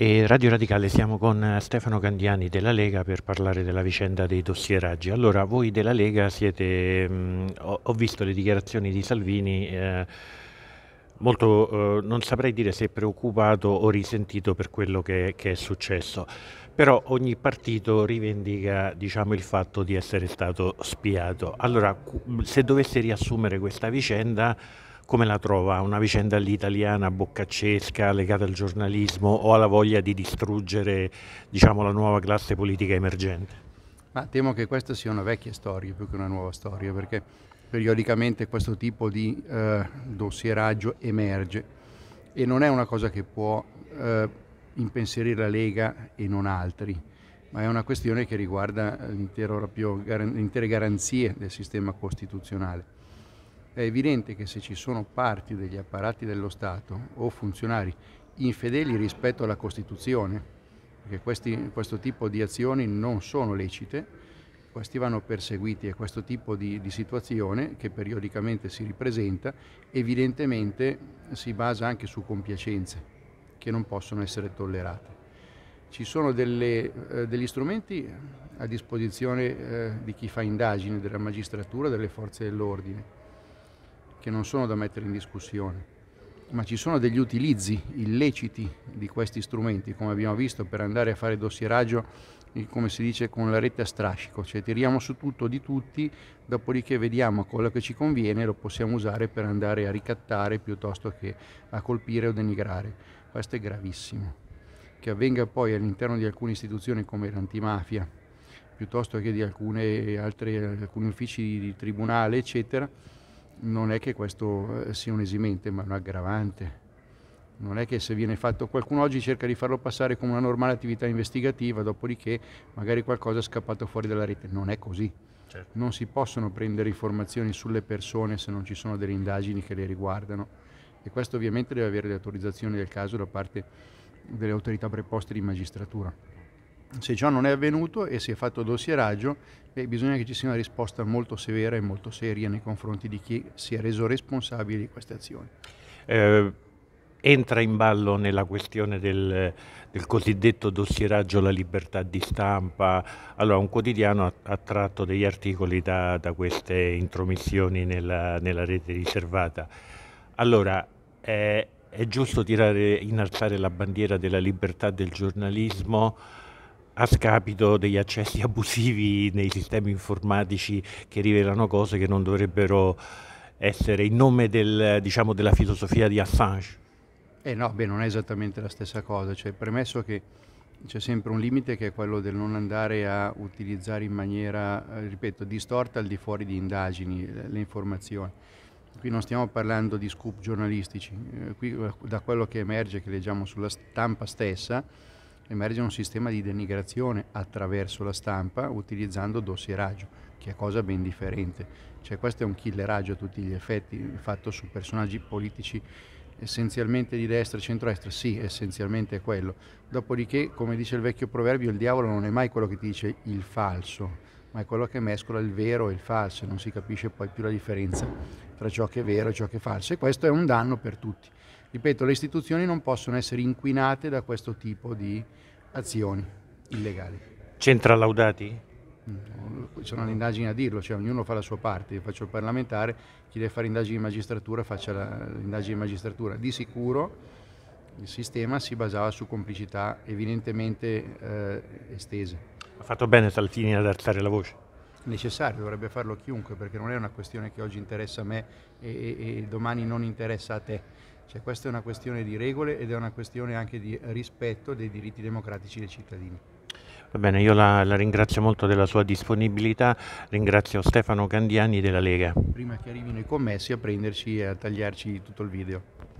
E Radio Radicale siamo con eh, Stefano Candiani della Lega per parlare della vicenda dei dossieraggi. Allora, voi della Lega siete, mh, mm, ho, ho, visto le dichiarazioni di Salvini, eh, molto, eh, non saprei dire se preoccupato o risentito per quello che, che è successo, però ogni partito rivendica diciamo, il fatto di essere stato spiato. Allora, se dovesse riassumere questa vicenda come la trova? Una vicenda all'italiana boccaccesca legata al giornalismo o alla voglia di distruggere diciamo, la nuova classe politica emergente? Ma temo che questa sia una vecchia storia più che una nuova storia, perché periodicamente questo tipo di eh, dossieraggio emerge e non è una cosa che può eh, impensierire la Lega e non altri, ma è una questione che riguarda le intere garanzie del sistema costituzionale. È evidente che se ci sono parti degli apparati dello Stato o funzionari infedeli rispetto alla Costituzione, perché questi, questo tipo di azioni non sono lecite, questi vanno perseguiti e questo tipo di, di situazione che periodicamente si ripresenta evidentemente si basa anche su compiacenze che non possono essere tollerate. Ci sono delle, eh, degli strumenti a disposizione eh, di chi fa indagini, della magistratura, delle forze dell'ordine che non sono da mettere in discussione, ma ci sono degli utilizzi illeciti di questi strumenti, come abbiamo visto per andare a fare dossieraggio, come si dice, con la rete a strascico, cioè tiriamo su tutto di tutti, dopodiché vediamo quello che ci conviene e lo possiamo usare per andare a ricattare piuttosto che a colpire o denigrare. Questo è gravissimo. Che avvenga poi all'interno di alcune istituzioni come l'antimafia, piuttosto che di alcune, altre, alcuni uffici di tribunale, eccetera, non è che questo eh, sia un esimente, ma un aggravante. Non è che se viene fatto qualcuno oggi cerca di farlo passare come una normale attività investigativa, dopodiché magari qualcosa è scappato fuori dalla rete. Non è così. Certo. Non si possono prendere informazioni sulle persone se non ci sono delle indagini che le riguardano. E questo ovviamente deve avere le autorizzazioni del caso da parte delle autorità preposte di magistratura. Se ciò non è avvenuto e si è fatto dossieraggio, beh, bisogna che ci sia una risposta molto severa e molto seria nei confronti di chi si è reso responsabile di queste azioni. Eh, entra in ballo nella questione del, del, cosiddetto dossieraggio la libertà di stampa. Allora, un quotidiano ha, ha tratto degli articoli da, da queste intromissioni nella, nella, rete riservata. Allora, eh, è giusto tirare, innalzare la bandiera della libertà del giornalismo? a scapito degli accessi abusivi nei sistemi informatici che rivelano cose che non dovrebbero essere in nome del, diciamo, della filosofia di Assange. Eh no, beh, non è esattamente la stessa cosa, cioè premesso che c'è sempre un limite che è quello del non andare a utilizzare in maniera, eh, ripeto, distorta al di fuori di indagini eh, le informazioni. Qui non stiamo parlando di scoop giornalistici, eh, qui da quello che emerge, che leggiamo sulla stampa stessa, emerge un sistema di denigrazione attraverso la stampa utilizzando dossieraggio, che è cosa ben differente. Cioè questo è un killeraggio a tutti gli effetti, fatto su personaggi politici essenzialmente di destra e centrodestra, sì, essenzialmente è quello. Dopodiché, come dice il vecchio proverbio, il diavolo non è mai quello che ti dice il falso, ma è quello che mescola il vero e il falso, non si capisce poi più la differenza tra ciò che è vero e ciò che è falso e questo è un danno per tutti ripeto, le istituzioni non possono essere inquinate da questo tipo di azioni illegali. C'entra Laudati? Mm, sono le indagini a dirlo, cioè ognuno fa la sua parte, io faccio il parlamentare, chi deve fare indagini di magistratura faccia l'indagine di magistratura. Di sicuro il sistema si basava su complicità evidentemente eh, estese. Ha fatto bene Saltini ad alzare la voce? necessario, dovrebbe farlo chiunque, perché non è una questione che oggi interessa a me e, e, e domani non interessa a te. Cioè, questa è una questione di regole ed è una questione anche di rispetto dei diritti democratici dei cittadini. Va bene, io la, la, ringrazio molto della sua disponibilità, ringrazio Stefano Candiani della Lega. Prima che arrivino i commessi a prenderci e a tagliarci tutto il video.